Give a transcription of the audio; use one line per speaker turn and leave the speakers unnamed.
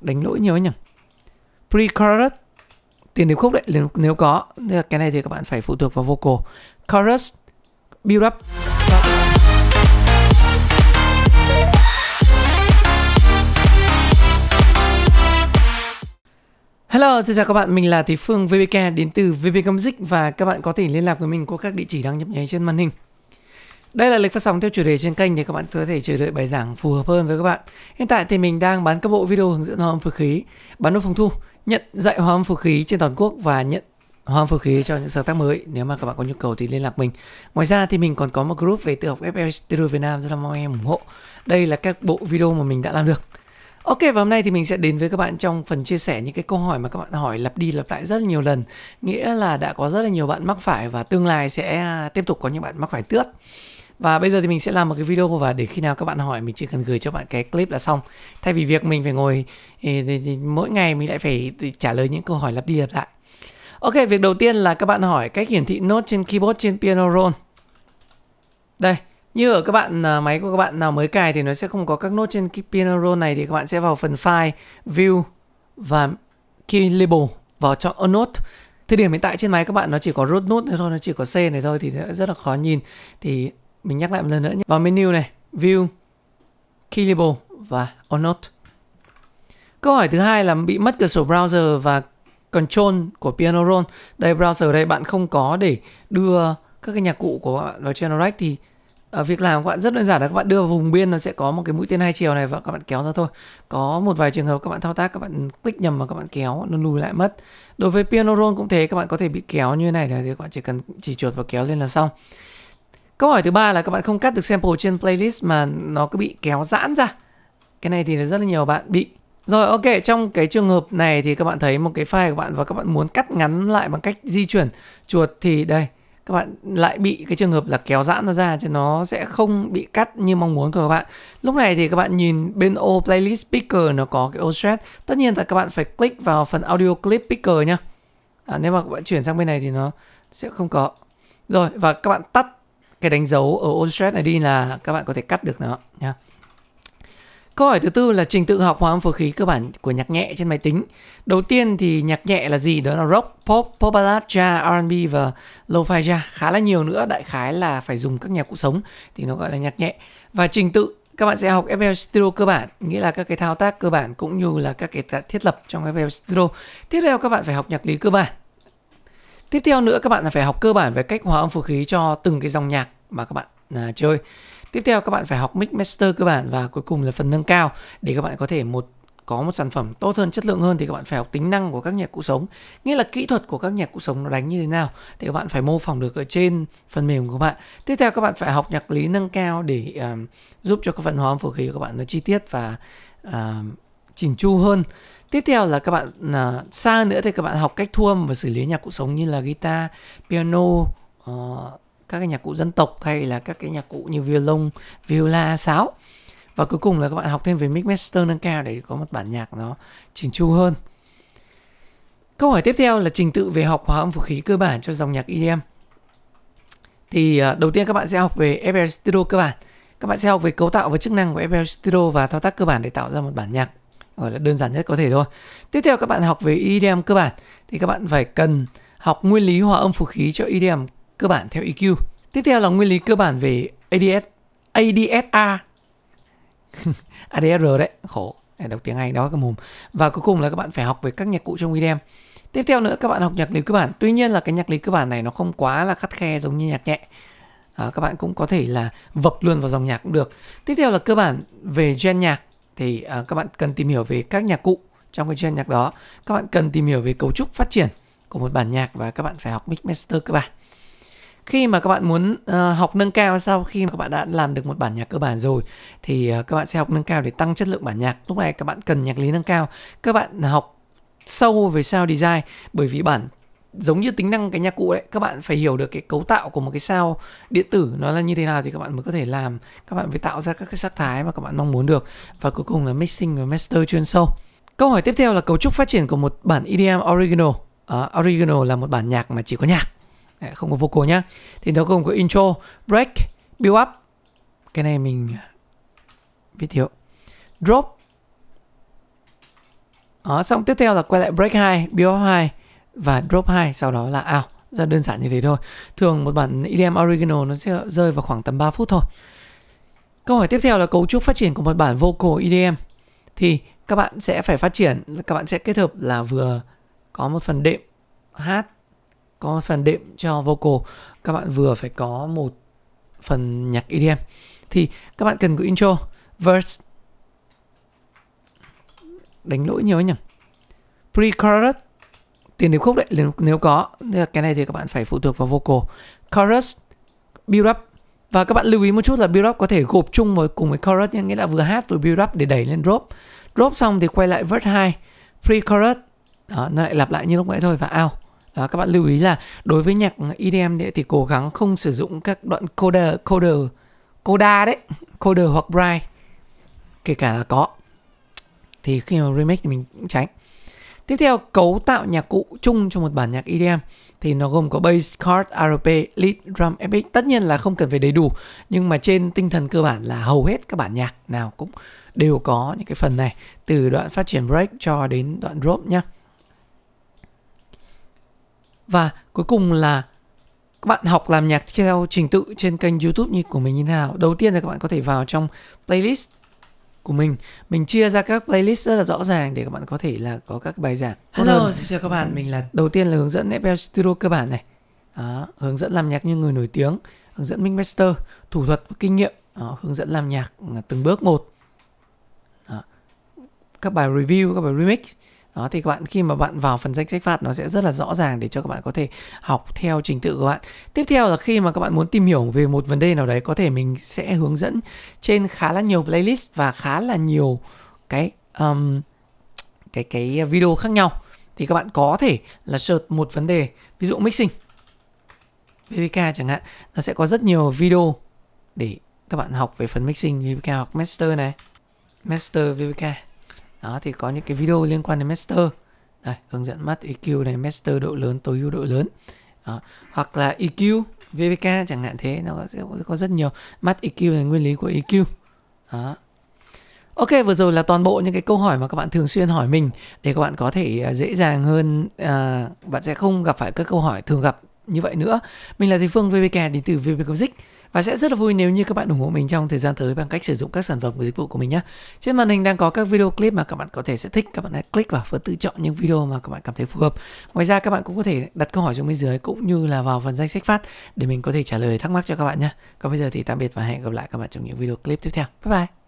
đánh lỗi nhiều ấy nhỉ pre chorus tiền điệp khúc đấy nếu, nếu có là cái này thì các bạn phải phụ thuộc vào vocal chorus build up Hello, xin chào các bạn, mình là Thế Phương VBK đến từ VB Music và các bạn có thể liên lạc với mình qua các địa chỉ đang nhấp nháy trên màn hình. Đây là lịch phát sóng theo chủ đề trên kênh thì các bạn có thể chờ đợi bài giảng phù hợp hơn với các bạn. Hiện tại thì mình đang bán các bộ video hướng dẫn hoa âm phù khí, bán nốt phòng thu, nhận dạy hoa âm phù khí trên toàn quốc và nhận hoa âm phù khí cho những sáng tác mới. Nếu mà các bạn có nhu cầu thì liên lạc mình. Ngoài ra thì mình còn có một group về tự học FL Studio Việt Nam rất là mong em ủng hộ. Đây là các bộ video mà mình đã làm được. Ok và hôm nay thì mình sẽ đến với các bạn trong phần chia sẻ những cái câu hỏi mà các bạn hỏi lặp đi lặp lại rất là nhiều lần Nghĩa là đã có rất là nhiều bạn mắc phải và tương lai sẽ tiếp tục có những bạn mắc phải tiếp và bây giờ thì mình sẽ làm một cái video và để khi nào các bạn hỏi mình chỉ cần gửi cho bạn cái clip là xong. Thay vì việc mình phải ngồi thì, thì, thì, mỗi ngày mình lại phải trả lời những câu hỏi lặp đi lặp lại. Ok, việc đầu tiên là các bạn hỏi cách hiển thị nốt trên keyboard trên piano roll. Đây, như ở các bạn à, máy của các bạn nào mới cài thì nó sẽ không có các nốt trên cái piano roll này thì các bạn sẽ vào phần file, view và key label vào chọn on note. Thời điểm hiện tại trên máy các bạn nó chỉ có root nốt thôi, nó chỉ có C này thôi thì rất là khó nhìn. Thì mình nhắc lại một lần nữa nhé. Vào menu này, View, Key và On Note. Câu hỏi thứ hai là bị mất cửa sổ browser và control của piano roll. Đây browser đây bạn không có để đưa các cái nhạc cụ của bạn vào channel rack thì ở à, việc làm của bạn rất đơn giản là các bạn đưa vào vùng biên nó sẽ có một cái mũi tên hai chiều này và các bạn kéo ra thôi có một vài trường hợp các bạn thao tác các bạn click nhầm và các bạn kéo nó lùi lại mất đối với piano roll cũng thế các bạn có thể bị kéo như thế này thì các bạn chỉ cần chỉ chuột và kéo lên là xong Câu hỏi thứ ba là các bạn không cắt được sample trên playlist mà nó cứ bị kéo giãn ra. Cái này thì rất là nhiều bạn bị. Rồi ok, trong cái trường hợp này thì các bạn thấy một cái file của bạn và các bạn muốn cắt ngắn lại bằng cách di chuyển chuột thì đây, các bạn lại bị cái trường hợp là kéo giãn nó ra chứ nó sẽ không bị cắt như mong muốn của các bạn. Lúc này thì các bạn nhìn bên ô playlist picker nó có cái offset. Tất nhiên là các bạn phải click vào phần audio clip picker nhá. À, nếu mà các bạn chuyển sang bên này thì nó sẽ không có. Rồi và các bạn tắt cái đánh dấu ở OSRED này đi là các bạn có thể cắt được nó nhá. Câu hỏi thứ tư là trình tự học hòa âm phối khí cơ bản của nhạc nhẹ trên máy tính. Đầu tiên thì nhạc nhẹ là gì? Đó là rock, pop, pop ballad, jazz, R&B và lo-fi jazz. Khá là nhiều nữa, đại khái là phải dùng các nhạc cụ sống thì nó gọi là nhạc nhẹ. Và trình tự các bạn sẽ học FL Studio cơ bản, nghĩa là các cái thao tác cơ bản cũng như là các cái thiết lập trong FL Studio. Tiếp theo các bạn phải học nhạc lý cơ bản Tiếp theo nữa các bạn phải học cơ bản về cách hòa âm phù khí cho từng cái dòng nhạc mà các bạn à, chơi. Tiếp theo các bạn phải học mix master cơ bản và cuối cùng là phần nâng cao để các bạn có thể một có một sản phẩm tốt hơn, chất lượng hơn thì các bạn phải học tính năng của các nhạc cụ sống, nghĩa là kỹ thuật của các nhạc cụ sống nó đánh như thế nào thì các bạn phải mô phỏng được ở trên phần mềm của các bạn. Tiếp theo các bạn phải học nhạc lý nâng cao để uh, giúp cho các phần hóa âm phổ khí của các bạn nó chi tiết và uh, chỉnh chu hơn tiếp theo là các bạn à, xa nữa thì các bạn học cách thu âm và xử lý nhạc cụ sống như là guitar piano à, các cái nhạc cụ dân tộc hay là các cái nhạc cụ như violon viola sáo và cuối cùng là các bạn học thêm về mix master nâng cao để có một bản nhạc nó chỉnh chu hơn câu hỏi tiếp theo là trình tự về học hòa âm vũ khí cơ bản cho dòng nhạc EDM thì à, đầu tiên các bạn sẽ học về FL Studio cơ bản các bạn sẽ học về cấu tạo và chức năng của FL Studio và thao tác cơ bản để tạo ra một bản nhạc gọi là đơn giản nhất có thể thôi tiếp theo các bạn học về EDM cơ bản thì các bạn phải cần học nguyên lý hòa âm phục khí cho EDM cơ bản theo EQ tiếp theo là nguyên lý cơ bản về ADS ADSR ADR đấy khổ đọc tiếng Anh đó cái mồm và cuối cùng là các bạn phải học về các nhạc cụ trong EDM tiếp theo nữa các bạn học nhạc lý cơ bản tuy nhiên là cái nhạc lý cơ bản này nó không quá là khắt khe giống như nhạc nhẹ à, các bạn cũng có thể là vập luôn vào dòng nhạc cũng được tiếp theo là cơ bản về gen nhạc thì uh, các bạn cần tìm hiểu về các nhạc cụ trong cái chuyên nhạc đó các bạn cần tìm hiểu về cấu trúc phát triển của một bản nhạc và các bạn phải học mix master cơ bản khi mà các bạn muốn uh, học nâng cao sau khi mà các bạn đã làm được một bản nhạc cơ bản rồi thì uh, các bạn sẽ học nâng cao để tăng chất lượng bản nhạc lúc này các bạn cần nhạc lý nâng cao các bạn học sâu về sound design bởi vì bản giống như tính năng cái nhạc cụ đấy các bạn phải hiểu được cái cấu tạo của một cái sao điện tử nó là như thế nào thì các bạn mới có thể làm các bạn mới tạo ra các cái sắc thái mà các bạn mong muốn được và cuối cùng là mixing và master chuyên sâu câu hỏi tiếp theo là cấu trúc phát triển của một bản EDM original uh, original là một bản nhạc mà chỉ có nhạc không có vocal nhá thì nó gồm có intro break build up cái này mình à, viết thiếu drop đó, ờ, xong tiếp theo là quay lại break 2, build up 2 và drop 2 sau đó là out rất đơn giản như thế thôi thường một bản EDM original nó sẽ rơi vào khoảng tầm 3 phút thôi câu hỏi tiếp theo là cấu trúc phát triển của một bản vocal EDM thì các bạn sẽ phải phát triển các bạn sẽ kết hợp là vừa có một phần đệm hát có một phần đệm cho vocal các bạn vừa phải có một phần nhạc EDM thì các bạn cần có intro verse đánh lỗi nhiều ấy nhỉ pre-chorus tiền điệp khúc đấy nếu, nếu có cái này thì các bạn phải phụ thuộc vào vocal chorus build up và các bạn lưu ý một chút là build up có thể gộp chung với cùng với chorus nhưng nghĩa là vừa hát vừa build up để đẩy lên drop drop xong thì quay lại verse 2 pre chorus đó, nó lại lặp lại như lúc nãy thôi và out đó, các bạn lưu ý là đối với nhạc EDM thì cố gắng không sử dụng các đoạn coder coder coda đấy coder hoặc bright kể cả là có thì khi mà remix thì mình cũng tránh Tiếp theo, cấu tạo nhạc cụ chung cho một bản nhạc EDM thì nó gồm có bass, chord, RP, lead, drum, epic. Tất nhiên là không cần phải đầy đủ, nhưng mà trên tinh thần cơ bản là hầu hết các bản nhạc nào cũng đều có những cái phần này từ đoạn phát triển break cho đến đoạn drop nhé Và cuối cùng là các bạn học làm nhạc theo trình tự trên kênh YouTube như của mình như thế nào. Đầu tiên là các bạn có thể vào trong playlist của mình mình chia ra các playlist rất là rõ ràng để các bạn có thể là có các bài giảng hello xin chào các bạn mình là đầu tiên là hướng dẫn FL Studio cơ bản này đó, hướng dẫn làm nhạc như người nổi tiếng hướng dẫn minh master thủ thuật và kinh nghiệm đó, hướng dẫn làm nhạc từng bước một đó. các bài review các bài remix đó thì các bạn khi mà bạn vào phần danh sách phạt nó sẽ rất là rõ ràng để cho các bạn có thể học theo trình tự của bạn tiếp theo là khi mà các bạn muốn tìm hiểu về một vấn đề nào đấy có thể mình sẽ hướng dẫn trên khá là nhiều playlist và khá là nhiều cái um, cái cái video khác nhau thì các bạn có thể là search một vấn đề ví dụ mixing VPK chẳng hạn nó sẽ có rất nhiều video để các bạn học về phần mixing VPK hoặc master này master VPK đó thì có những cái video liên quan đến master đây, hướng dẫn mắt EQ này master độ lớn tối ưu độ lớn đó. hoặc là EQ VVK chẳng hạn thế nó sẽ có rất nhiều mắt EQ là nguyên lý của EQ đó Ok, vừa rồi là toàn bộ những cái câu hỏi mà các bạn thường xuyên hỏi mình để các bạn có thể à, dễ dàng hơn, à, bạn sẽ không gặp phải các câu hỏi thường gặp như vậy nữa. Mình là Thầy Phương VVK đến từ VVCozic và sẽ rất là vui nếu như các bạn ủng hộ mình trong thời gian tới bằng cách sử dụng các sản phẩm và dịch vụ của mình nhé. Trên màn hình đang có các video clip mà các bạn có thể sẽ thích, các bạn hãy click vào phần tự chọn những video mà các bạn cảm thấy phù hợp. Ngoài ra các bạn cũng có thể đặt câu hỏi xuống bên dưới cũng như là vào phần danh sách phát để mình có thể trả lời thắc mắc cho các bạn nhé. Còn bây giờ thì tạm biệt và hẹn gặp lại các bạn trong những video clip tiếp theo. Bye bye.